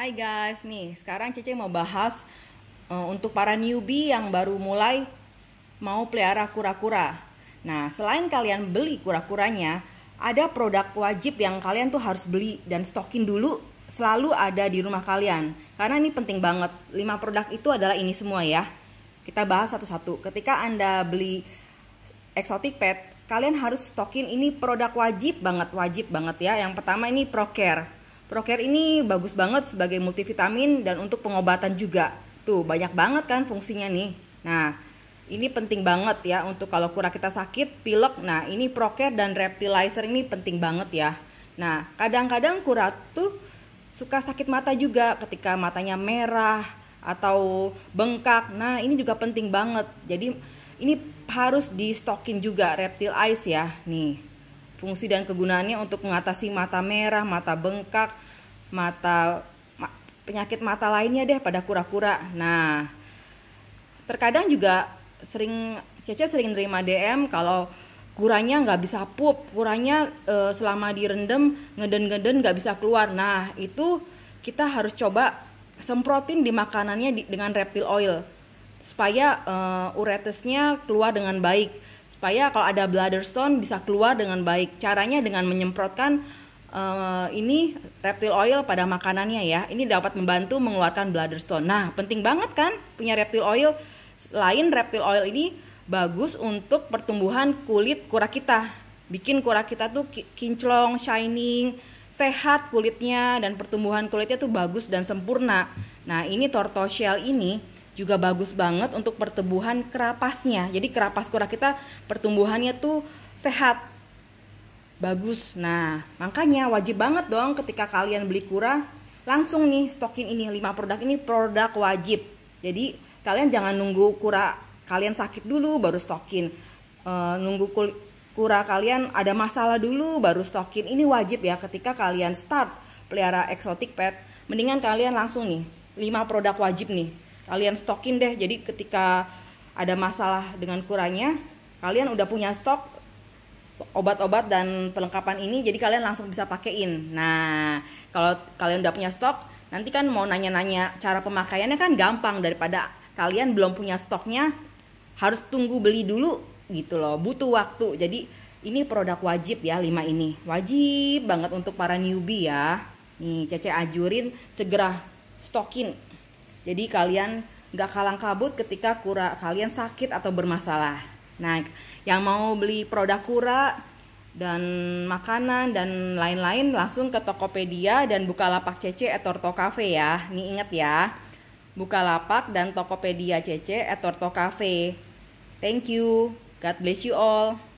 Hai guys, nih sekarang Cece mau bahas uh, untuk para newbie yang baru mulai mau pelihara kura-kura. Nah, selain kalian beli kura-kuranya, ada produk wajib yang kalian tuh harus beli dan stokin dulu selalu ada di rumah kalian. Karena ini penting banget. 5 produk itu adalah ini semua ya. Kita bahas satu-satu. Ketika Anda beli exotic pet, kalian harus stokin ini produk wajib banget, wajib banget ya. Yang pertama ini Procare Procare ini bagus banget sebagai multivitamin dan untuk pengobatan juga. Tuh, banyak banget kan fungsinya nih. Nah, ini penting banget ya untuk kalau kura kita sakit, pilek. Nah, ini Procare dan Reptilizer ini penting banget ya. Nah, kadang-kadang kura tuh suka sakit mata juga ketika matanya merah atau bengkak. Nah, ini juga penting banget. Jadi, ini harus di stokin juga reptil eyes ya. Nih, Fungsi dan kegunaannya untuk mengatasi mata merah, mata bengkak, mata ma, penyakit mata lainnya deh pada kura-kura. Nah, terkadang juga sering Cece sering nerima DM kalau kuranya nggak bisa pup, kuranya e, selama direndam ngeden-ngeden nggak bisa keluar. Nah, itu kita harus coba semprotin di makanannya di, dengan reptil oil supaya e, uretesnya keluar dengan baik supaya kalau ada bladder stone bisa keluar dengan baik. Caranya dengan menyemprotkan uh, ini reptil oil pada makanannya ya. Ini dapat membantu mengeluarkan bladder stone. Nah, penting banget kan punya reptil oil. Lain reptil oil ini bagus untuk pertumbuhan kulit kura kita. Bikin kura kita tuh kinclong, shining, sehat kulitnya dan pertumbuhan kulitnya tuh bagus dan sempurna. Nah, ini tortoise shell ini juga bagus banget untuk pertumbuhan kerapasnya. Jadi kerapas kura kita pertumbuhannya tuh sehat. Bagus. Nah, makanya wajib banget dong ketika kalian beli kura langsung nih stokin ini 5 produk ini produk wajib. Jadi kalian jangan nunggu kura kalian sakit dulu baru stokin. E, nunggu kura kalian ada masalah dulu baru stokin. Ini wajib ya ketika kalian start pelihara eksotik pet. Mendingan kalian langsung nih 5 produk wajib nih kalian stokin deh jadi ketika ada masalah dengan kurangnya kalian udah punya stok obat-obat dan perlengkapan ini jadi kalian langsung bisa pakein nah kalau kalian udah punya stok nanti kan mau nanya-nanya cara pemakaiannya kan gampang daripada kalian belum punya stoknya harus tunggu beli dulu gitu loh butuh waktu jadi ini produk wajib ya lima ini wajib banget untuk para newbie ya nih Cece ajurin segera stokin jadi kalian gak kalang kabut ketika kura kalian sakit atau bermasalah. Nah, yang mau beli produk kura dan makanan dan lain-lain langsung ke Tokopedia dan buka lapak CC at Torto Cafe ya. Nih inget ya. buka lapak dan Tokopedia CC at Torto Cafe. Thank you. God bless you all.